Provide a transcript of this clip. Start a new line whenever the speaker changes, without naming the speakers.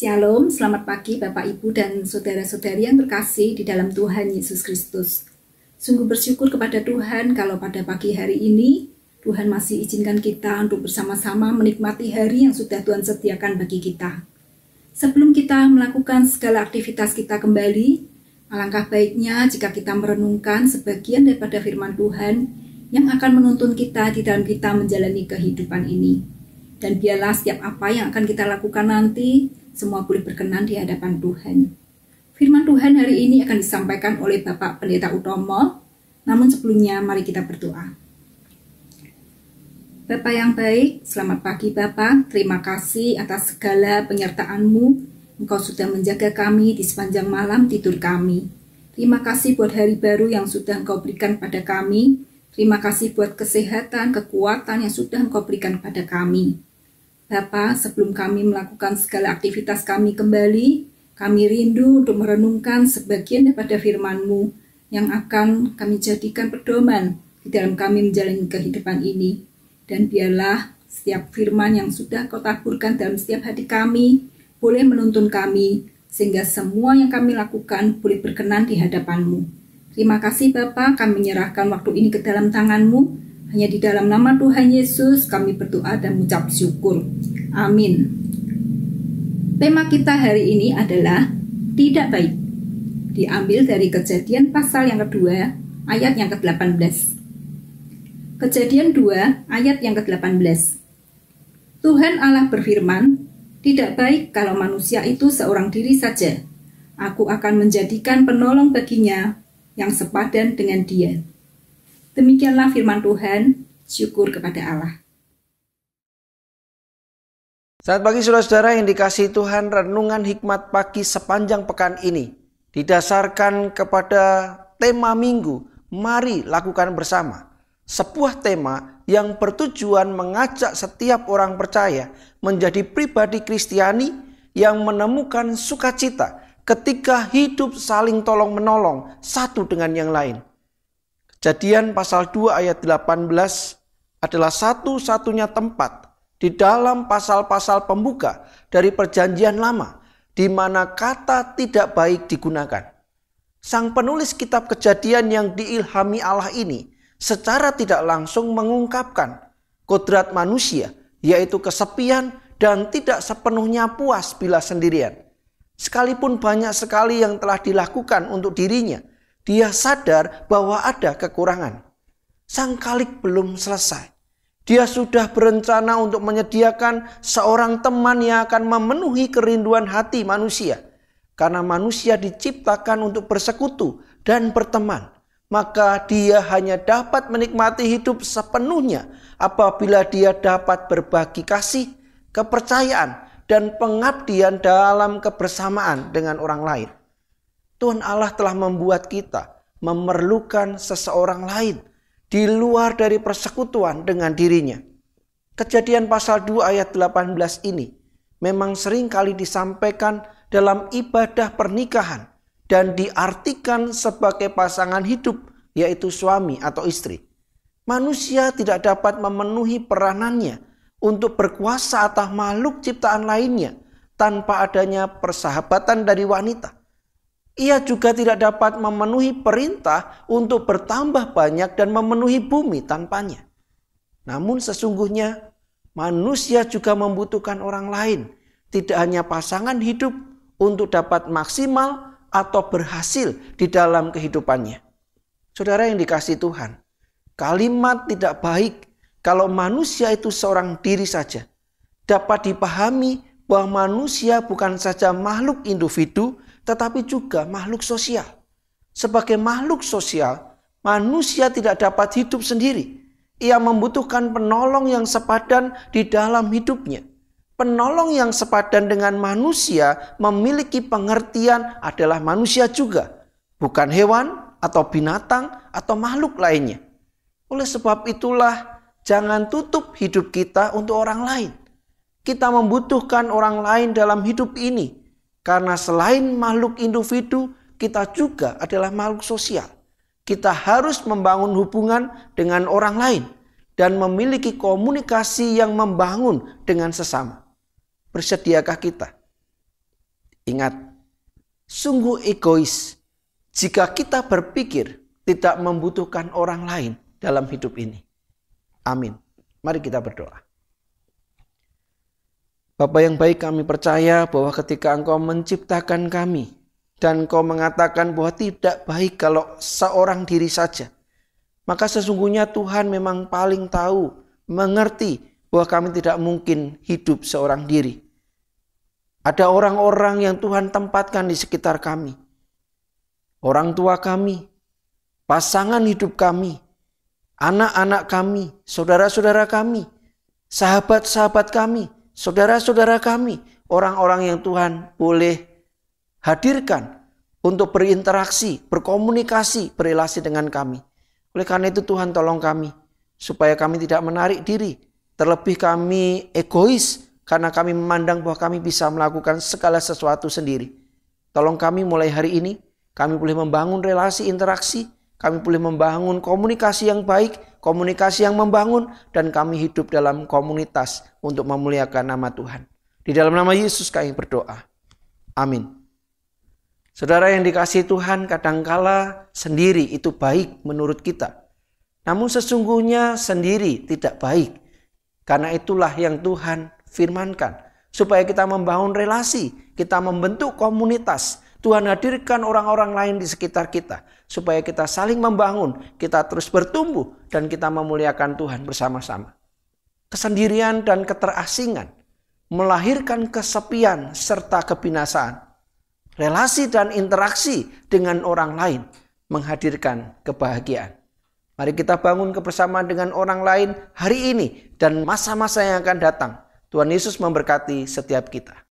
Shalom, selamat pagi Bapak Ibu dan saudara-saudari yang terkasih di dalam Tuhan Yesus Kristus. Sungguh bersyukur kepada Tuhan kalau pada pagi hari ini Tuhan masih izinkan kita untuk bersama-sama menikmati hari yang sudah Tuhan sediakan bagi kita. Sebelum kita melakukan segala aktivitas kita kembali, alangkah baiknya jika kita merenungkan sebagian daripada firman Tuhan yang akan menuntun kita di dalam kita menjalani kehidupan ini. Dan biarlah setiap apa yang akan kita lakukan nanti semua boleh berkenan di hadapan Tuhan. Firman Tuhan hari ini akan disampaikan oleh Bapak Pendeta Utomo, namun sebelumnya mari kita berdoa. Bapak yang baik, selamat pagi Bapak. Terima kasih atas segala penyertaanmu. Engkau sudah menjaga kami di sepanjang malam tidur kami. Terima kasih buat hari baru yang sudah Engkau berikan pada kami. Terima kasih buat kesehatan, kekuatan yang sudah Engkau berikan pada kami. Bapa, sebelum kami melakukan segala aktivitas kami kembali, kami rindu untuk merenungkan sebagian daripada firman-Mu yang akan kami jadikan pedoman di dalam kami menjalani kehidupan ini. Dan biarlah setiap firman yang sudah kau taburkan dalam setiap hati kami boleh menuntun kami sehingga semua yang kami lakukan boleh berkenan di hadapan-Mu. Terima kasih Bapak, kami menyerahkan waktu ini ke dalam tangan-Mu hanya di dalam nama Tuhan Yesus kami berdoa dan mengucap syukur. Amin. Tema kita hari ini adalah tidak baik. Diambil dari kejadian pasal yang kedua ayat yang ke-18. Kejadian 2 ayat yang ke-18. Tuhan Allah berfirman, tidak baik kalau manusia itu seorang diri saja. Aku akan menjadikan penolong baginya yang sepadan dengan dia. Demikianlah firman Tuhan, syukur
kepada Allah. Saat pagi saudara-saudara yang dikasih Tuhan renungan hikmat pagi sepanjang pekan ini didasarkan kepada tema minggu Mari lakukan bersama sebuah tema yang bertujuan mengajak setiap orang percaya menjadi pribadi Kristiani yang menemukan sukacita ketika hidup saling tolong-menolong satu dengan yang lain. Jadian pasal 2 ayat 18 adalah satu-satunya tempat di dalam pasal-pasal pembuka dari perjanjian lama di mana kata tidak baik digunakan. Sang penulis kitab kejadian yang diilhami Allah ini secara tidak langsung mengungkapkan kodrat manusia yaitu kesepian dan tidak sepenuhnya puas bila sendirian. Sekalipun banyak sekali yang telah dilakukan untuk dirinya – dia sadar bahwa ada kekurangan. Sang Kalik belum selesai. Dia sudah berencana untuk menyediakan seorang teman yang akan memenuhi kerinduan hati manusia. Karena manusia diciptakan untuk bersekutu dan berteman, maka dia hanya dapat menikmati hidup sepenuhnya apabila dia dapat berbagi kasih, kepercayaan, dan pengabdian dalam kebersamaan dengan orang lain. Tuhan Allah telah membuat kita memerlukan seseorang lain di luar dari persekutuan dengan dirinya. Kejadian pasal 2 ayat 18 ini memang sering kali disampaikan dalam ibadah pernikahan dan diartikan sebagai pasangan hidup yaitu suami atau istri. Manusia tidak dapat memenuhi peranannya untuk berkuasa atas makhluk ciptaan lainnya tanpa adanya persahabatan dari wanita. Ia juga tidak dapat memenuhi perintah untuk bertambah banyak dan memenuhi bumi tanpanya. Namun sesungguhnya manusia juga membutuhkan orang lain, tidak hanya pasangan hidup untuk dapat maksimal atau berhasil di dalam kehidupannya. Saudara yang dikasih Tuhan, kalimat tidak baik kalau manusia itu seorang diri saja. Dapat dipahami bahwa manusia bukan saja makhluk individu, tetapi juga makhluk sosial. Sebagai makhluk sosial, manusia tidak dapat hidup sendiri. Ia membutuhkan penolong yang sepadan di dalam hidupnya. Penolong yang sepadan dengan manusia memiliki pengertian adalah manusia juga, bukan hewan atau binatang atau makhluk lainnya. Oleh sebab itulah, jangan tutup hidup kita untuk orang lain. Kita membutuhkan orang lain dalam hidup ini karena selain makhluk individu, kita juga adalah makhluk sosial. Kita harus membangun hubungan dengan orang lain dan memiliki komunikasi yang membangun dengan sesama. Bersediakah kita? Ingat, sungguh egois jika kita berpikir tidak membutuhkan orang lain dalam hidup ini. Amin. Mari kita berdoa. Bapa yang baik kami percaya bahwa ketika engkau menciptakan kami dan engkau mengatakan bahwa tidak baik kalau seorang diri saja. Maka sesungguhnya Tuhan memang paling tahu, mengerti bahwa kami tidak mungkin hidup seorang diri. Ada orang-orang yang Tuhan tempatkan di sekitar kami. Orang tua kami, pasangan hidup kami, anak-anak kami, saudara-saudara kami, sahabat-sahabat kami, saudara-saudara kami, orang-orang yang Tuhan boleh hadirkan untuk berinteraksi, berkomunikasi, berrelasi dengan kami. Oleh karena itu Tuhan tolong kami supaya kami tidak menarik diri, terlebih kami egois karena kami memandang bahwa kami bisa melakukan segala sesuatu sendiri. Tolong kami mulai hari ini, kami boleh membangun relasi interaksi, kami boleh membangun komunikasi yang baik, komunikasi yang membangun, dan kami hidup dalam komunitas untuk memuliakan nama Tuhan. Di dalam nama Yesus kami berdoa. Amin. Saudara yang dikasih Tuhan kadangkala sendiri itu baik menurut kita. Namun sesungguhnya sendiri tidak baik. Karena itulah yang Tuhan firmankan. Supaya kita membangun relasi, kita membentuk komunitas, Tuhan hadirkan orang-orang lain di sekitar kita supaya kita saling membangun, kita terus bertumbuh dan kita memuliakan Tuhan bersama-sama. Kesendirian dan keterasingan melahirkan kesepian serta kebinasaan. Relasi dan interaksi dengan orang lain menghadirkan kebahagiaan. Mari kita bangun kebersamaan dengan orang lain hari ini dan masa-masa yang akan datang. Tuhan Yesus memberkati setiap kita.